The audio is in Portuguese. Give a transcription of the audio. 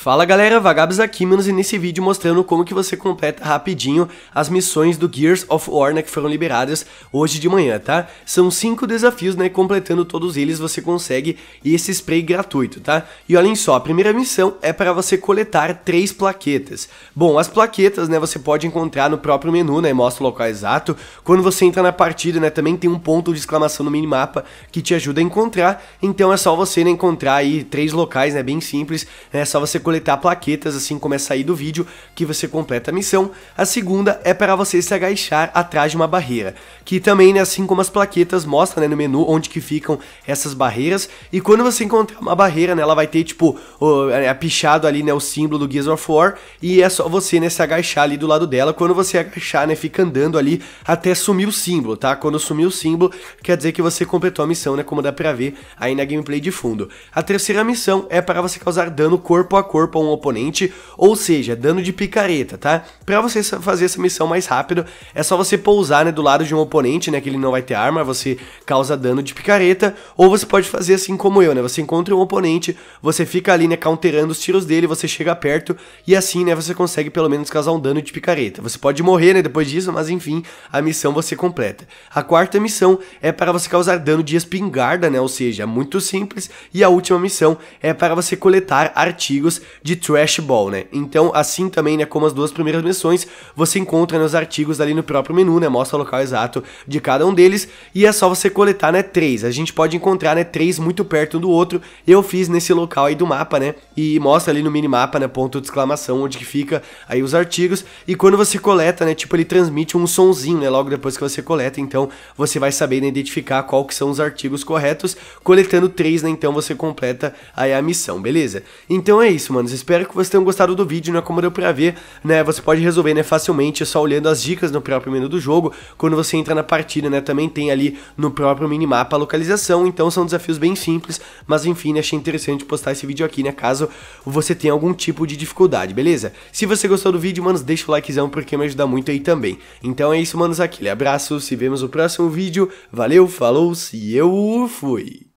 Fala galera, Vagabes aqui, menos e nesse vídeo mostrando como que você completa rapidinho as missões do Gears of War né, que foram liberadas hoje de manhã, tá? São cinco desafios, né, completando todos eles você consegue esse spray gratuito, tá? E olhem só, a primeira missão é para você coletar três plaquetas. Bom, as plaquetas, né, você pode encontrar no próprio menu, né, mostra o local exato. Quando você entra na partida, né, também tem um ponto de exclamação no minimapa que te ajuda a encontrar, então é só você né, encontrar aí três locais, né, bem simples, é né, só você coletar plaquetas assim como é sair do vídeo que você completa a missão. A segunda é para você se agachar atrás de uma barreira, que também, né, assim como as plaquetas, mostra né, no menu onde que ficam essas barreiras. E quando você encontrar uma barreira, né, ela vai ter tipo o, é, é, pichado ali né, o símbolo do Gears of War e é só você né, se agachar ali do lado dela. Quando você agachar, né, fica andando ali até sumir o símbolo, tá? Quando sumir o símbolo, quer dizer que você completou a missão, né, como dá pra ver aí na gameplay de fundo. A terceira missão é para você causar dano corpo a corpo corpo a um oponente, ou seja, dano de picareta, tá? Pra você fazer essa missão mais rápido, é só você pousar, né, do lado de um oponente, né, que ele não vai ter arma, você causa dano de picareta, ou você pode fazer assim como eu, né, você encontra um oponente, você fica ali, né, counterando os tiros dele, você chega perto, e assim, né, você consegue pelo menos causar um dano de picareta. Você pode morrer, né, depois disso, mas enfim, a missão você completa. A quarta missão é para você causar dano de espingarda, né, ou seja, muito simples, e a última missão é para você coletar artigos de trash ball, né? Então, assim também, né, como as duas primeiras missões, você encontra nos né, artigos ali no próprio menu, né? Mostra o local exato de cada um deles e é só você coletar, né, três. A gente pode encontrar, né, três muito perto um do outro. Eu fiz nesse local aí do mapa, né? E mostra ali no minimapa, né, ponto de exclamação onde que fica aí os artigos e quando você coleta, né, tipo ele transmite um sonzinho, né, logo depois que você coleta. Então, você vai saber né, identificar qual que são os artigos corretos, coletando três, né, então você completa aí a missão, beleza? Então é isso, mano manos. Espero que vocês tenham gostado do vídeo, né? Como deu pra ver, né? Você pode resolver, né? Facilmente, só olhando as dicas no próprio menu do jogo. Quando você entra na partida, né? Também tem ali no próprio minimapa a localização. Então são desafios bem simples, mas enfim, né? Achei interessante postar esse vídeo aqui, né? Caso você tenha algum tipo de dificuldade, beleza? Se você gostou do vídeo, manos, deixa o likezão porque me ajuda muito aí também. Então é isso, manos. Aquele abraço, se vemos no próximo vídeo. Valeu, falou, se eu fui!